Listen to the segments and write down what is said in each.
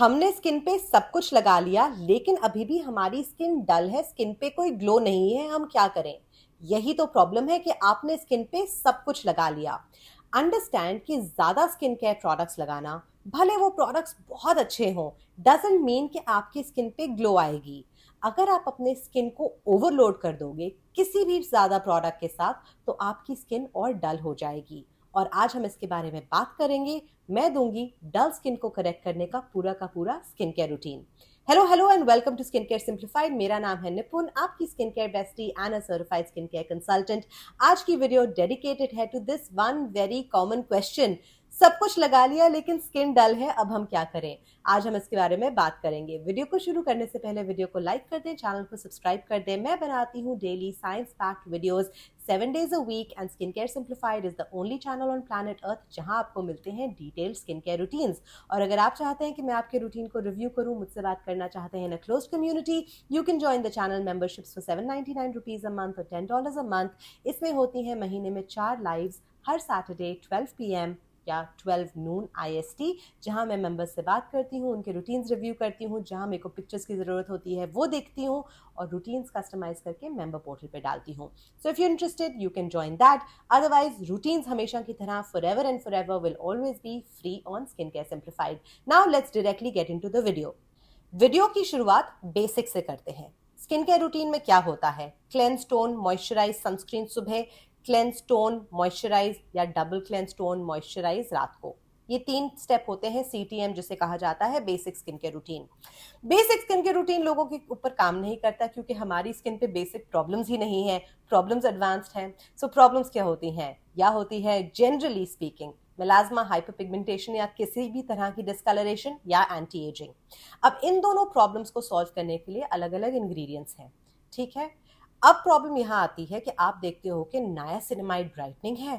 हमने स्किन पे सब कुछ लगा लिया लेकिन अभी भी हमारी स्किन डल है स्किन पे कोई ग्लो नहीं है हम क्या करें यही तो प्रॉब्लम है कि आपने स्किन पे सब कुछ लगा लिया अंडरस्टैंड कि ज़्यादा स्किन केयर प्रोडक्ट्स लगाना भले वो प्रोडक्ट्स बहुत अच्छे हों डजेंट मीन कि आपकी स्किन पे ग्लो आएगी अगर आप अपने स्किन को ओवरलोड कर दोगे किसी भी ज़्यादा प्रोडक्ट के साथ तो आपकी स्किन और डल हो जाएगी और आज हम इसके बारे में बात करेंगे मैं दूंगी डल स्किन को करेक्ट करने का पूरा का पूरा skin care routine hello hello and welcome to skin care simplified मेरा नाम है निपुण आपकी skin care bestie and a certified skin care consultant आज की वीडियो डेडिकेटेड है to this one very common question सब कुछ लगा लिया लेकिन स्किन डल है अब हम क्या करें आज हम इसके बारे में बात करेंगे वीडियो को शुरू करने से पहले वीडियो को लाइक कर दें चैनल को सब्सक्राइब कर दें मैं बनाती हूँ daily science backed videos seven days a week and skin care simplified is the only channel on planet earth जहां आपको मिलते हैं डिटेल्ड स्किन केयर रूटीन्स और अगर आप चाहते हैं कि मैं आपके रूटीन को रिव्यू करूं मुझसे बात करना चाहते हैं in a close community you can join the channel membership for seven ninety nine rupees a month और टेन डॉलर अ मंथ इसमें होती है महीने में चार लाइव हर सैटरडे ट्वेल्व पी एम क्या twelve noon I S T जहाँ मैं मेम्बर्स से बात करती हूँ उनके रूटीन्स रिव्यू करती हूँ जहाँ मेरे को पिक्चर्स की ज़रूरत होती है वो देखती हूँ और रूटीन्स कस्टमाइज करके मेंबर पोर्टल पे डालती हूँ so if you interested you can join that otherwise routines हमेशा की तरह for ever and for ever will always be free on skin care simplified now let's directly get into the video video की शुरुआत basic से करते हैं skin care routine में क्या होता है क्लेंस टोन मॉइस्चराइज सनस्क्रीन सुबह क्लेंस टोन मॉइस्चराइज या डबल क्लेंस टोन मॉइस्चराइज रात को ये तीन स्टेप होते हैं सी टी एम जिसे कहा जाता है बेसिक स्किन के रूटीन बेसिक स्किन के रूटीन लोगों के ऊपर काम नहीं करता क्योंकि हमारी स्किन पे बेसिक प्रॉब्लम्स ही नहीं है प्रॉब्लम्स एडवांस्ड हैं सो प्रॉब्लम्स क्या होती हैं या होती है जनरली स्पीकिंग हाइपर पिगमेंटेशन या किसी भी तरह की डिस्कलरेशन या एंटी एजिंग अब इन दोनों प्रॉब्लम्स को सॉल्व करने के लिए अलग अलग इंग्रेडिएंट्स हैं ठीक है अब प्रॉब्लम यहाँ आती है कि आप देखते हो कि नया सिनेमाइड ब्राइटनिंग है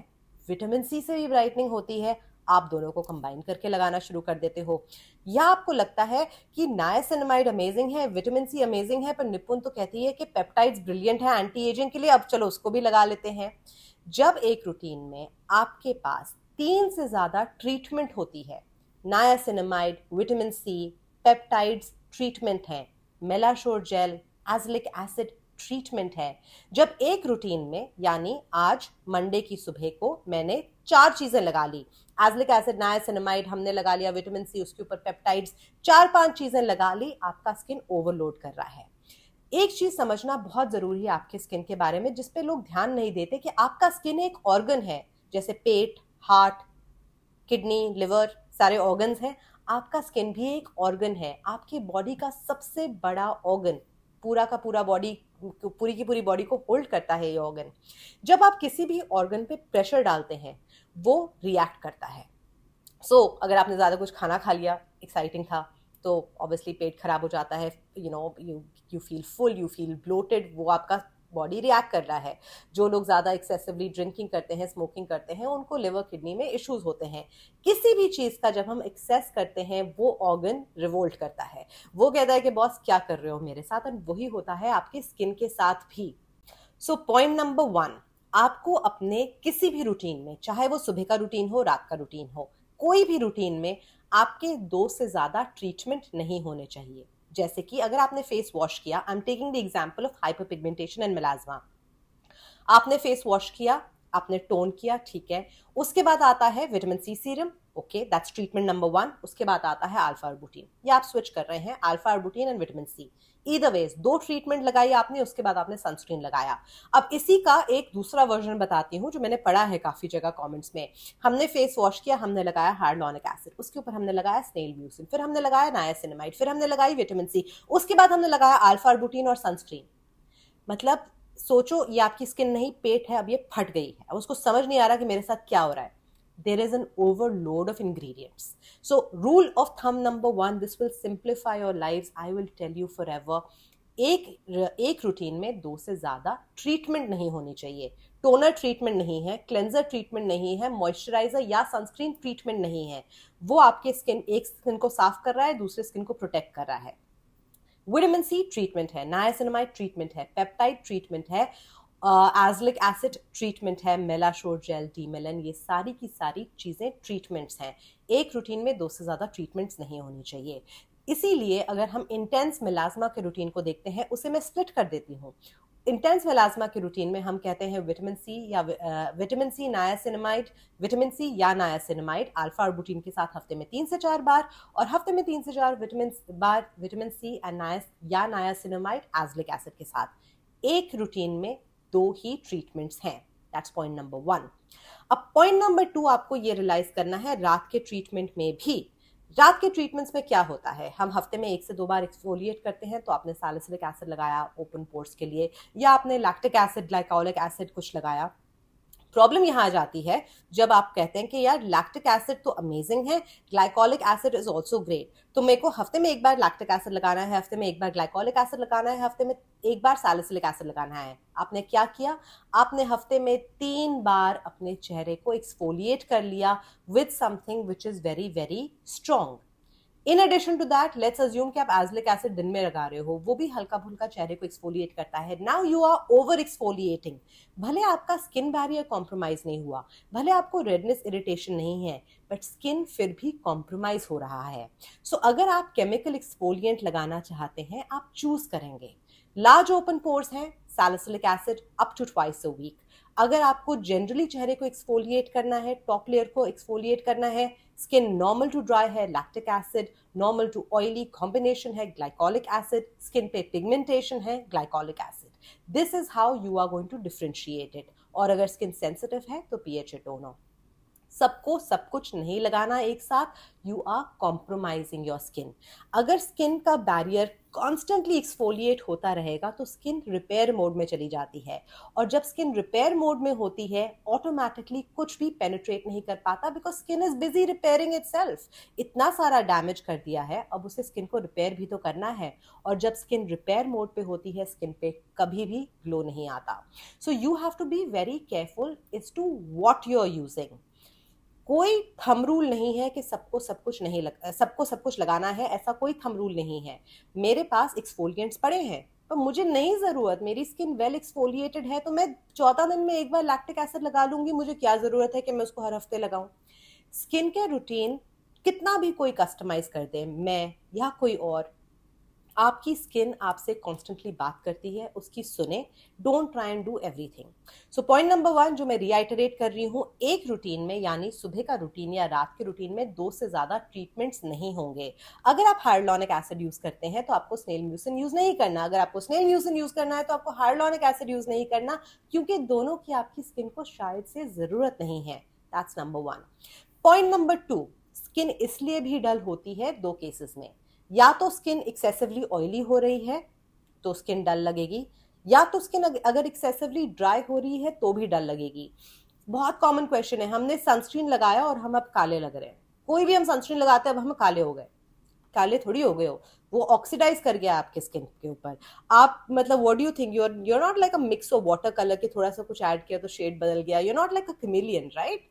विटामिन सी से भी ब्राइटनिंग होती है आप दोनों को कंबाइन करके लगाना शुरू कर देते हो या आपको लगता है कि नायसिनमाइड अमेजिंग है विटामिन सी अमेजिंग है पर निपुण तो कहती है कि पेप्टाइड्स ब्रिलियंट है एंटी एजिंग के लिए अब चलो उसको भी लगा लेते हैं जब एक रूटीन में आपके पास तीन से ज़्यादा ट्रीटमेंट होती है niacinamide vitamin C peptides treatment हैं मेलाशोर जेल एजलिक एसिड ट्रीटमेंट है जब एक रूटीन में यानी आज मंडे की सुबह को मैंने चार चीज़ें लगा ली एजलिक एसिड नायासिनमाइड हमने लगा लिया विटामिन सी उसके ऊपर पेप्टाइड्स चार पांच चीज़ें लगा ली आपका स्किन ओवरलोड कर रहा है एक चीज़ समझना बहुत ज़रूरी है आपके स्किन के बारे में जिसपे लोग ध्यान नहीं देते कि आपका स्किन एक ऑर्गन है जैसे पेट हार्ट किडनी लिवर सारे ऑर्गन्स हैं आपका स्किन भी एक ऑर्गन है आपकी बॉडी का सबसे बड़ा ऑर्गन पूरा का पूरा बॉडी पूरी की पूरी बॉडी को होल्ड करता है ये ऑर्गन जब आप किसी भी ऑर्गन पे प्रेशर डालते हैं वो रिएक्ट करता है सो so, अगर आपने ज़्यादा कुछ खाना खा लिया एक्साइटिंग था तो ऑब्वियसली पेट खराब हो जाता है you know you you feel full you feel bloated वो आपका बॉडी रिएक्ट कर रहा है जो लोग ज़्यादा एक्सेसिवली ड्रिंकिंग करते हैं स्मोकिंग करते हैं उनको लिवर किडनी में इश्यूज होते हैं किसी भी चीज़ का जब हम एक्सेस करते हैं वो ऑर्गन रिवोल्ट करता है वो कहता है कि बॉस क्या कर रहे हो मेरे साथ और वही होता है आपके स्किन के साथ भी सो पॉइंट नंबर वन आपको अपने किसी भी रूटीन में चाहे वो सुबह का रूटीन हो रात का रूटीन हो कोई भी रूटीन में आपके दो से ज़्यादा ट्रीटमेंट नहीं होने चाहिए जैसे कि अगर आपने फेस वॉश किया I am taking the example of hyper pigmentation and melasma आपने फेस वॉश किया आपने टोन किया ठीक है उसके बाद आता है vitamin C serum okay that's treatment number one उसके बाद आता है अल्फा आर्बुटीन या आप स्विच कर रहे हैं alpha arbutin and vitamin C either way दो ट्रीटमेंट लगाई आपने उसके बाद आपने सनस्क्रीन लगाया अब इसी का एक दूसरा वर्जन बताती हूँ जो मैंने पढ़ा है काफ़ी जगह कमेंट्स में हमने फेस वॉश किया हमने लगाया हार्डोनिक एसिड उसके ऊपर हमने लगाया स्नेल म्यूसिन फिर हमने लगाया नायासिनेमाइड फिर हमने लगाई विटामिन सी उसके बाद हमने लगाया बुटीन और सनस्क्रीन मतलब सोचो ये आपकी स्किन नहीं पेट है अब ये फट गई है उसको समझ नहीं आ रहा कि मेरे साथ क्या हो रहा है there is an overload of ingredients. So, rule of thumb number one, this will simplify your lives. I will tell you forever. एक एक रूटीन में दो से ज़्यादा ट्रीटमेंट नहीं होनी चाहिए टोनर ट्रीटमेंट नहीं है क्लेंजर ट्रीटमेंट नहीं है मॉइस्चराइजर या सनस्क्रीन ट्रीटमेंट नहीं है वो आपके स्किन एक स्किन को साफ कर रहा है दूसरे स्किन को प्रोटेक्ट कर रहा है विटामिन सी ट्रीटमेंट है नायसिनमाइड ट्रीटमेंट है पेप्टाइड ट्रीटमेंट है एजलिक एसिड ट्रीटमेंट है मेलाशोर जेल डीमेलन ये सारी की सारी चीज़ें ट्रीटमेंट्स हैं एक रूटीन में दो से ज़्यादा ट्रीटमेंट्स नहीं होनी चाहिए इसीलिए अगर हम इंटेंस मिलाजमा के रूटीन को देखते हैं उसे मैं स्प्लिट कर देती हूँ इंटेंस मिलाजमा के रूटीन में हम कहते हैं विटामिन सी या विटामिन सी नायासिनमाइड विटामिन सी या नायासिनमाइड अल्फा और बुटीन के साथ हफ्ते में तीन से चार बार और हफ्ते में तीन से चार विटामिन बार विटामिन सी एंड नायस या नायासिनमाइड एजलिक एसिड के साथ एक रूटीन में दो ही ट्रीटमेंट्स हैं दैट्स पॉइंट नंबर वन अब पॉइंट नंबर टू आपको ये रियलाइज करना है रात के ट्रीटमेंट में भी रात के ट्रीटमेंट्स में क्या होता है हम हफ्ते में एक से दो बार एक्सफोलिएट करते हैं तो आपने सैलिसिलिक एसिड लगाया ओपन पोर्स के लिए या आपने लैक्टिक एसिड ग्लाइकोलिक एसिड कुछ लगाया प्रॉब्लम यहाँ आ जाती है जब आप कहते हैं कि यार लैक्टिक एसिड तो अमेजिंग है glycolic acid is also great तो मेरे को हफ्ते में एक बार लैक्टिक एसिड लगाना है हफ्ते में एक बार ग्लाइकोलिक एसिड लगाना है हफ्ते में एक बार सैलिसिलिक एसिड लगाना है आपने क्या किया आपने हफ्ते में तीन बार अपने चेहरे को एक्सफोलिएट कर लिया with something which is very very strong in addition to that let's assume कि आप एजलिक एसिड दिन में लगा रहे हो वो भी हल्का भुल्का चेहरे को एक्सफोलिएट करता है now you are over exfoliating भले आपका स्किन बैरियर कॉम्प्रोमाइज नहीं हुआ भले आपको रेडनेस इरिटेशन नहीं है बट स्किन फिर भी कॉम्प्रोमाइज हो रहा है सो so, अगर आप केमिकल एक्सफोलिएंट लगाना चाहते हैं आप चूज करेंगे लार्ज ओपन पोर्स हैं salicylic acid up to twice a week अगर आपको जनरली चेहरे को एक्सफोलिएट करना है टॉप लेयर को एक्सफोलिएट करना है स्किन नॉर्मल टू ड्राई है lactic acid normal to oily combination है ग्लाइकोलिक एसिड स्किन पे पिगमेंटेशन है glycolic acid this is how you are going to differentiate it और अगर स्किन सेंसिटिव है तो एच ए टोनो सबको सब कुछ नहीं लगाना एक साथ you are compromising your skin अगर स्किन का बैरियर कॉन्स्टेंटली एक्सफोलिएट होता रहेगा तो स्किन रिपेयर मोड में चली जाती है और जब स्किन रिपेयर मोड में होती है ऑटोमेटिकली कुछ भी पेनिट्रेट नहीं कर पाता because skin is busy repairing it इतना सारा डैमेज कर दिया है अब उसे स्किन को रिपेयर भी तो करना है और जब स्किन रिपेयर मोड पे होती है स्किन पे कभी भी ग्लो नहीं आता so you have to be very careful is to what you are using कोई थम रूल नहीं है कि सबको सब कुछ नहीं लग सबको सब कुछ लगाना है ऐसा कोई थम रूल नहीं है मेरे पास एक्सफोलियंट्स पड़े हैं पर मुझे नहीं ज़रूरत मेरी स्किन वेल एक्सफोलिएटेड है तो मैं चौदह दिन में एक बार लैक्टिक एसिड लगा लूँगी मुझे क्या ज़रूरत है कि मैं उसको हर हफ्ते लगाऊँ स्किन केयर रूटीन कितना भी कोई कस्टमाइज कर दे मैं या कोई और आपकी स्किन आपसे कॉन्स्टेंटली बात करती है उसकी सुने don't try and do everything so point number one जो मैं रियाइटरेट कर रही हूँ एक रूटीन में यानी सुबह का रूटीन या रात के रूटीन में दो से ज़्यादा ट्रीटमेंट्स नहीं होंगे अगर आप हायरलॉनिक एसिड यूज़ करते हैं तो आपको स्नेल म्यूसिन यूज़ नहीं करना अगर आपको स्नेल म्यूसिन यूज़ करना है तो आपको हायरलॉनिक एसिड यूज़ नहीं करना क्योंकि दोनों की आपकी स्किन को शायद से ज़रूरत नहीं है that's number one point number two skin इसलिए भी डल होती है दो केसेस में या तो स्किन एक्सेसिवली ऑयली हो रही है तो स्किन डल लगेगी या तो स्किन अगर एक्सेसिवली ड्राई हो रही है तो भी डल लगेगी बहुत कॉमन क्वेश्चन है हमने सनस्क्रीन लगाया और हम अब काले लग रहे हैं कोई भी हम सनस्क्रीन लगाते हैं अब हम काले हो गए काले थोड़ी हो गए हो वो ऑक्सीडाइज कर गया आपके स्किन के ऊपर आप मतलब what do you think your your you not like a mix of water colour के थोड़ा सा कुछ ऐड किया तो शेड बदल गया you not like a chameleon right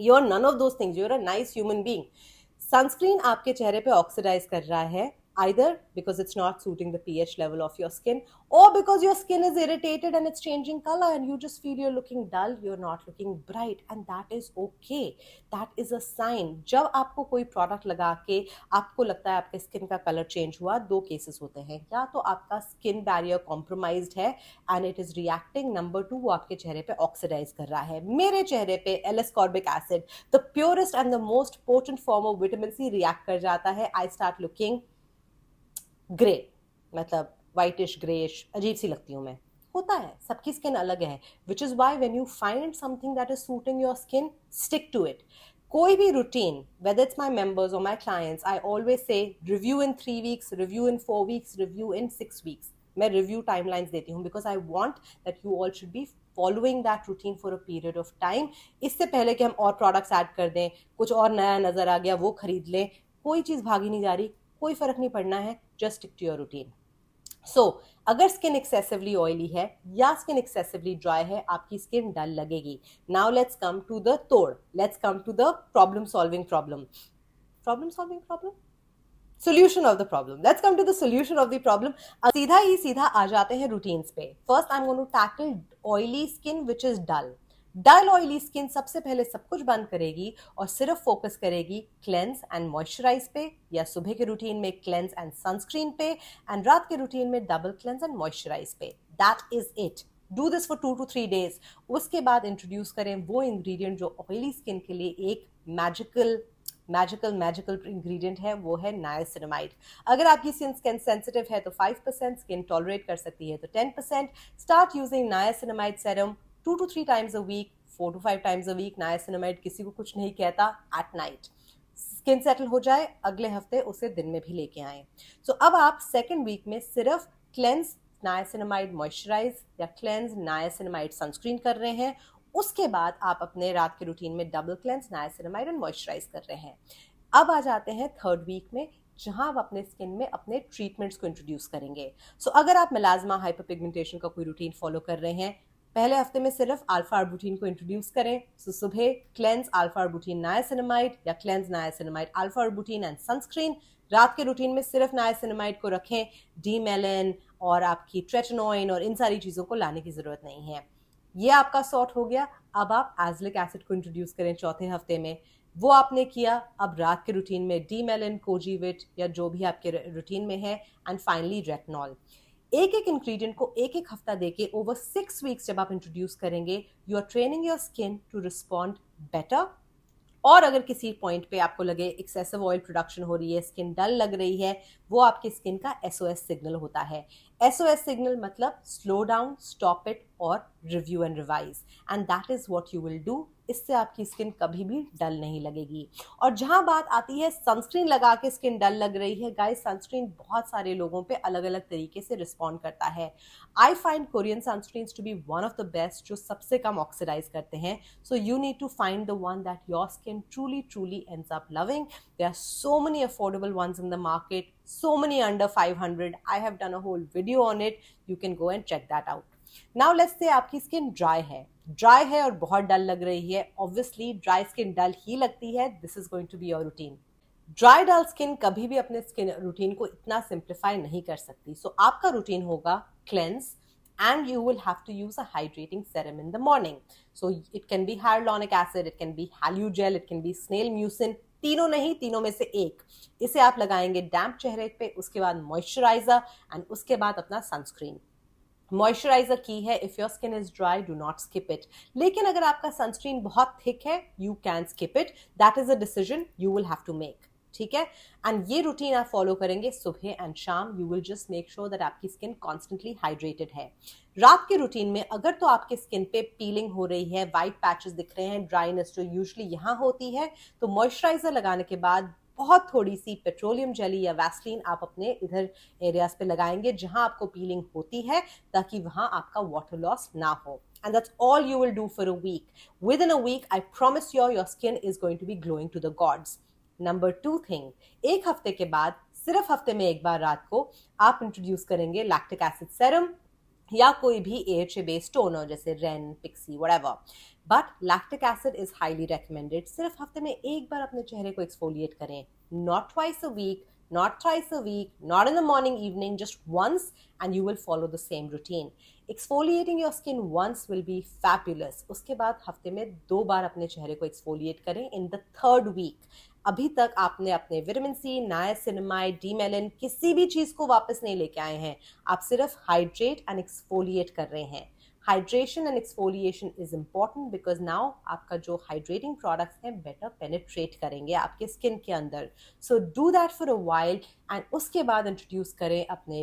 you are none of those things you are a nice human being sunscreen आपके चेहरे पे ऑक्सीडाइज कर रहा है either because it's not suiting the pH level of your skin or because your skin is irritated and it's changing color and you just feel you're looking dull, you're not looking bright and that is okay. That is a sign. जब आपको कोई product लगा के आपको लगता है आपके skin का color change हुआ दो cases होते हैं या तो आपका skin barrier compromised है and it is reacting. Number two वो आपके चेहरे पे oxidize कर रहा है मेरे चेहरे पे L-ascorbic acid the purest and the most potent form of vitamin C react कर जाता है I start looking ग्रे मतलब वाइटिश ग्रेश अजीब सी लगती हूँ मैं होता है सबकी स्किन अलग है which is why when you find something that is suiting your skin stick to it कोई भी routine whether it's my members और my clients I always say review in three weeks review in four weeks review in six weeks मैं review time lines देती हूँ because I want that you all should be following that routine for a period of time इससे पहले कि हम और products add कर दें कुछ और नया नज़र आ गया वो खरीद लें कोई चीज़ भागी नहीं जा रही कोई फ़र्क नहीं पड़ना है just stick to your so अगर स्किन एक्सेसिवली ऑयली है या स्किन एक्सेसिवली ड्राई है आपकी स्किन डल लगेगी now let's come to the तोड़ let's come to the problem solving problem problem solving problem solution of the problem let's come to the solution of the problem सीधा ही सीधा आ जाते हैं routines पे first I am gone to tackle oily skin which is dull dull oily skin सबसे पहले सब कुछ बंद करेगी और सिर्फ फोकस करेगी क्लेंस एंड मॉइस्चराइज पे या सुबह के रूटीन में क्लेंस एंड सनस्क्रीन पे एंड रात के रूटीन में डबल क्लेंस एंड मॉइस्चराइज पे that is it do this for two to three days उसके बाद इंट्रोड्यूस करें वो इंग्रेडिएंट जो ऑयली स्किन के लिए एक मैजिकल मैजिकल मैजिकल इंग्रेडिएंट है वो है नायसिनमाइड अगर आपकी स्किन स्किन सेंसिटिव है तो 5% स्किन टॉलरेट कर सकती है तो 10% start using niacinamide serum two to three times a week four to five times a week niacinamide किसी को कुछ नहीं कहता एट नाइट स्किन सेटल हो जाए अगले हफ्ते उसे दिन में भी लेके आए सो so, अब आप सेकेंड वीक में सिर्फ क्लेंस नायसिनमाइड मॉइस्चराइज या क्लेंस नायसिनमाइड सनस्क्रीन कर रहे हैं उसके बाद आप अपने रात के रूटीन में double cleanse niacinamide and moisturize कर रहे हैं अब आ जाते हैं थर्ड वीक में जहां आप अपने स्किन में अपने ट्रीटमेंट्स को इंट्रोड्यूस करेंगे सो so, अगर आप मिलाजमा हाइपरपिगमेंटेशन का कोई रूटीन फॉलो कर रहे हैं पहले हफ्ते में सिर्फ अल्फा आर्बुटीन को इंट्रोड्यूस करें सो सुबह क्लेंस अल्फा आर्बुटीन नायासिनमाइड या cleanse niacinamide alpha arbutin and sunscreen रात के रूटीन में सिर्फ नायासिनमाइड को रखें डी मेलन और आपकी ट्रेटनोइन और इन सारी चीज़ों को लाने की ज़रूरत नहीं है ये आपका सॉर्ट हो गया अब आप एजलिक एसिड को इंट्रोड्यूस करें चौथे हफ्ते में वो आपने किया अब रात के रूटीन में डी मेलन कोजीविट या जो भी आपके रूटीन में है एंड फाइनली रेटनॉल एक एक इंग्रेडिएंट को एक एक हफ्ता देके ओवर सिक्स वीक्स जब आप इंट्रोड्यूस करेंगे you are training your skin to respond better और अगर किसी पॉइंट पे आपको लगे एक्सेसिव ऑयल प्रोडक्शन हो रही है स्किन डल लग रही है वो आपकी स्किन का एस सिग्नल होता है एस सिग्नल मतलब स्लो डाउन स्टॉप इट और review and revise and that is what you will do इससे आपकी स्किन कभी भी डल नहीं लगेगी और जहां बात आती है सनस्क्रीन लगा के स्किन डल लग रही है गाइस सनस्क्रीन बहुत सारे लोगों पे अलग अलग तरीके से रिस्पॉन्ड करता है I find Korean sunscreen to be one of the best जो सबसे कम ऑक्सीडाइज करते हैं so you need to find the one that your skin truly truly end up loving There are so many affordable ones in the market, so many under 500. I have done a whole video on it. You can go and check that out. now let's say aapki skin dry hai dry hai aur bahut dull lag rahi hai obviously dry skin dull hi lagti hai this is going to be your routine dry dull skin कभी भी अपने skin routine को इतना simplify नहीं कर सकती so so, आपका routine होगा cleanse and you will have to use a hydrating serum in the morning. So it can be hyaluronic acid, it can be halugel, it can be snail mucin. तीनों नहीं तीनों में से एक इसे आप लगाएंगे डैम्प चेहरे पे उसके बाद मॉइस्चराइजर एंड उसके बाद अपना सनस्क्रीन मॉइस्चराइजर की है if your skin is dry do not skip it लेकिन अगर आपका सनस्क्रीन बहुत थिक है you can skip it that is a decision you will have to make ठीक है एंड ये रूटीन आप फॉलो करेंगे सुबह एंड शाम you will just make sure that आपकी स्किन कॉन्स्टेंटली हाइड्रेटेड है रात के रूटीन में अगर तो आपके स्किन पे पीलिंग हो रही है वाइट पैचेस दिख रहे हैं ड्राइनेस जो यूजली यहाँ होती है तो मॉइस्चराइजर लगाने के बाद बहुत थोड़ी सी पेट्रोलियम जेली या वैसलीन आप अपने इधर एरियाज पे लगाएंगे जहां आपको पीलिंग होती है ताकि वहां आपका वाटर लॉस ना हो and that's all you will do for a week. Within a week, I promise you, your skin is going to be glowing to the gods. Number two thing एक हफ्ते के बाद सिर्फ हफ्ते में एक बार रात को आप इंट्रोड्यूस करेंगे लैक्टिक एसिड सेरम या कोई भी एच बेस्ड टोनर जैसे रेन Pixi whatever but lactic acid is highly recommended सिर्फ हफ्ते में एक बार अपने चेहरे को एक्सफोलिएट करें not twice a week not twice a week not in the morning evening just once and you will follow the same routine exfoliating your skin once will be fabulous. उसके बाद हफ्ते में दो बार अपने चेहरे को एक्सफोलिएट करें इन द थर्ड वीक अभी तक आपने अपने विटामिन सी नायसिनमाइड डीमेलिन किसी भी चीज़ को वापस नहीं लेके आए हैं आप सिर्फ हाइड्रेट एंड एक्सफोलिएट कर रहे हैं hydration and exfoliation is important because now आपका जो हाइड्रेटिंग प्रोडक्ट्स हैं बेटर पेनिट्रेट करेंगे आपके स्किन के अंदर so do that for a while and उसके बाद इंट्रोड्यूस करें अपने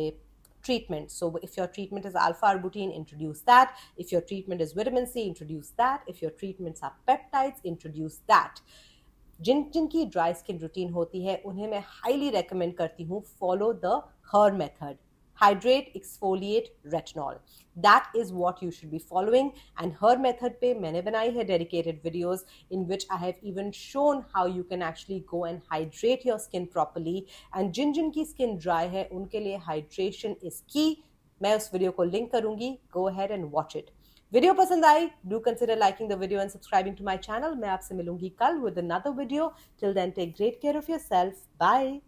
treatment. So if your treatment is alpha arbutin, introduce that. If your treatment is vitamin C, introduce that. If your treatments are peptides, introduce that. जिन जिनकी dry skin routine होती है उन्हें मैं highly recommend करती हूँ follow the HER method hydrate exfoliate retinol that is what you should be following and HER method पे मैंने बनाई है dedicated videos in which I have even shown how you can actually go and hydrate your skin properly and जिन जिन की skin dry है उनके लिए हाइड्रेशन इज की मैं उस वीडियो को लिंक करूंगी go ahead and watch it video पसंद I do consider liking the video and subscribing to my channel मैं आपसे मिलूंगी कल with another video till then take great care of yourself bye